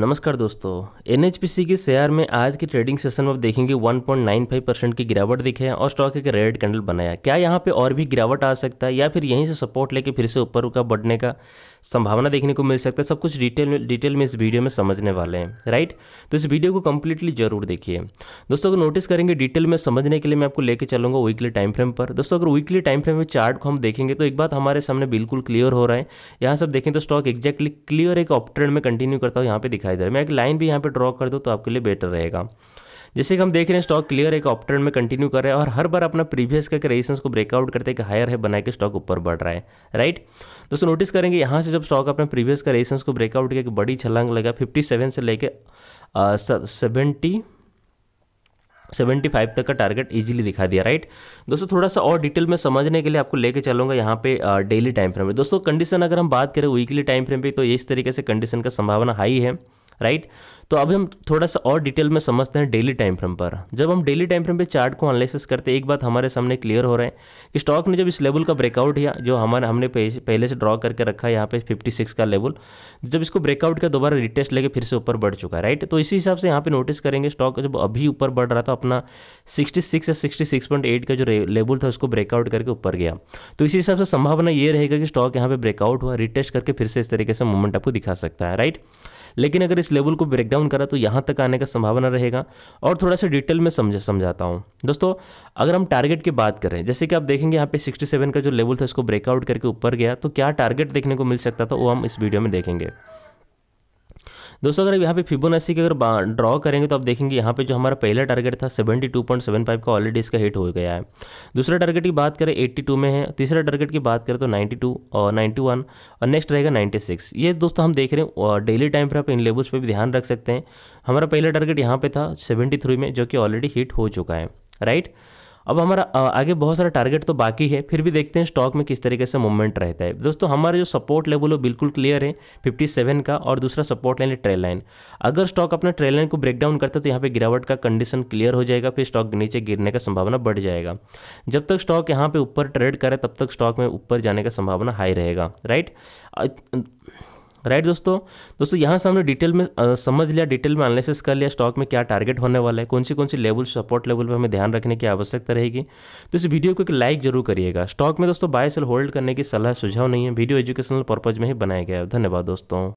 नमस्कार दोस्तों एन के शेयर में आज के ट्रेडिंग सेशन में आप देखेंगे 1.95 परसेंट की गिरावट दिखे है और स्टॉक एक रेड कैंडल बनाया क्या यहाँ पे और भी गिरावट आ सकता है या फिर यहीं से सपोर्ट लेके फिर से ऊपर का बढ़ने का संभावना देखने को मिल सकता है सब कुछ डिटेल में डिटेल में इस वीडियो में समझने वाले हैं राइट तो इस वीडियो को कम्प्लीटली जरूर देखिए दोस्तों अगर नोटिस करेंगे डिटेल में समझने के लिए मैं आपको लेकर चलूँगा वीकली टाइम फ्रेम पर दोस्तों अगर वीकली टाइम फ्रेम में चार्ट को हम देखेंगे तो एक बात हमारे सामने बिल्कुल क्लियर हो रहा है यहाँ सब देखें तो स्टॉक एक्जैक्टली क्लियर एक ऑप में कंटिन्यू करता हूँ यहाँ पे दिखा दिखाई दे रहा है मैं एक लाइन भी यहाँ पर ड्रॉ कर दूँ तो आपके लिए बेटर रहेगा जैसे कि हम देख रहे हैं स्टॉक क्लियर एक ऑप ट्रेंड में कंटिन्यू कर रहा है और हर बार अपना प्रीवियस का रेजिस्टेंस को ब्रेकआउट करते हैं कि हायर है बना के स्टॉक ऊपर बढ़ रहा है राइट दोस्तों नोटिस करेंगे यहाँ से जब स्टॉक अपने प्रीवियस का रेजिस्टेंस को ब्रेकआउट किया एक बड़ी छलांग लगा 57 से लेकर सेवेंटी सेवेंटी फाइव तक का टारगेट इजीली दिखा दिया राइट दोस्तों थोड़ा सा और डिटेल में समझने के लिए आपको लेके चलूंगा यहाँ पे डेली टाइम फ्रेम में दोस्तों कंडीशन अगर हम बात करें वीकली टाइम फ्रेम पे तो इस तरीके से कंडीशन का संभावना हाई है right तो अभी हम थोड़ा सा और डिटेल में समझते हैं डेली टाइम फ्रेम पर जब हम डेली टाइम फ्रेम पे चार्ट को एनालिसिस करते हैं एक बात हमारे सामने क्लियर हो रहे हैं कि स्टॉक ने जब इस लेवल का ब्रेकआउट किया जो हमारे हमने पहले से ड्रॉ करके रखा है यहाँ पे 56 का लेवल जब इसको ब्रेकआउट किया दोबारा रिटेस्ट लेके फिर से ऊपर बढ़ चुका है राइट तो इसी हिसाब से यहाँ पे नोटिस करेंगे स्टॉक जब अभी ऊपर बढ़ रहा था अपना सिक्सटी या सिक्सटी का जो लेवल था उसको ब्रेकआउट करके ऊपर गया तो इसी हिसाब से संभावना ये रहेगा कि स्टॉक यहाँ पर ब्रेकआउट हुआ रिटेस्ट करके फिर से इस तरीके से मोमेंट आपको दिखा सकता है राइट लेकिन अगर इस लेवल को ब्रेकडाउन डाउन करा तो यहाँ तक आने का संभावना रहेगा और थोड़ा सा डिटेल में समझ समझाता हूँ दोस्तों अगर हम टारगेट की बात करें जैसे कि आप देखेंगे यहाँ पे 67 का जो लेवल था इसको ब्रेकआउट करके ऊपर गया तो क्या टारगेट देखने को मिल सकता था वो हम इस वीडियो में देखेंगे दोस्तों अगर यहाँ पे फिबोनाची की अगर ड्रॉ करेंगे तो आप देखेंगे यहाँ पे जो हमारा पहला टारगेट था 72.75 का ऑलरेडी इसका हिट हो गया है दूसरा टारगेट की बात करें 82 में है तीसरा टारगेट की बात करें तो 92 और 91 और नेक्स्ट रहेगा 96 ये दोस्तों हम देख रहे हैं डेली टाइम पर आप इन लेवल्स पर भी ध्यान रख सकते हैं हमारा पहला टारगेट यहाँ पर था सेवेंटी में जो कि ऑलरेडी हिट हो चुका है राइट right? अब हमारा आगे बहुत सारा टारगेट तो बाकी है फिर भी देखते हैं स्टॉक में किस तरीके से मूवमेंट रहता है दोस्तों हमारे जो सपोर्ट लेवल है बिल्कुल क्लियर है सेवन का और दूसरा सपोर्ट लाइन है ट्रेल लाइन अगर स्टॉक अपना ट्रेल लाइन को ब्रेक डाउन करता है तो यहाँ पर गिरावट का कंडीशन क्लियर हो जाएगा फिर स्टॉक नीचे गिरने का संभावना बढ़ जाएगा जब तक स्टॉक यहाँ पर ऊपर ट्रेड करे तब तक स्टॉक में ऊपर जाने का संभावना हाई रहेगा राइट राइट दोस्तों दोस्तों यहाँ से हमने डिटेल में आ, समझ लिया डिटेल में एनालिसिस कर लिया स्टॉक में क्या टारगेट होने वाला है कौन सी कौन सी लेवल सपोर्ट लेवल पर हमें ध्यान रखने की आवश्यकता रहेगी तो इस वीडियो को एक लाइक जरूर करिएगा स्टॉक में दोस्तों बाय सेल होल्ड करने की सलाह सुझाव नहीं है वीडियो एजुकेशनल पर्पज में ही बनाया गया है धन्यवाद दोस्तों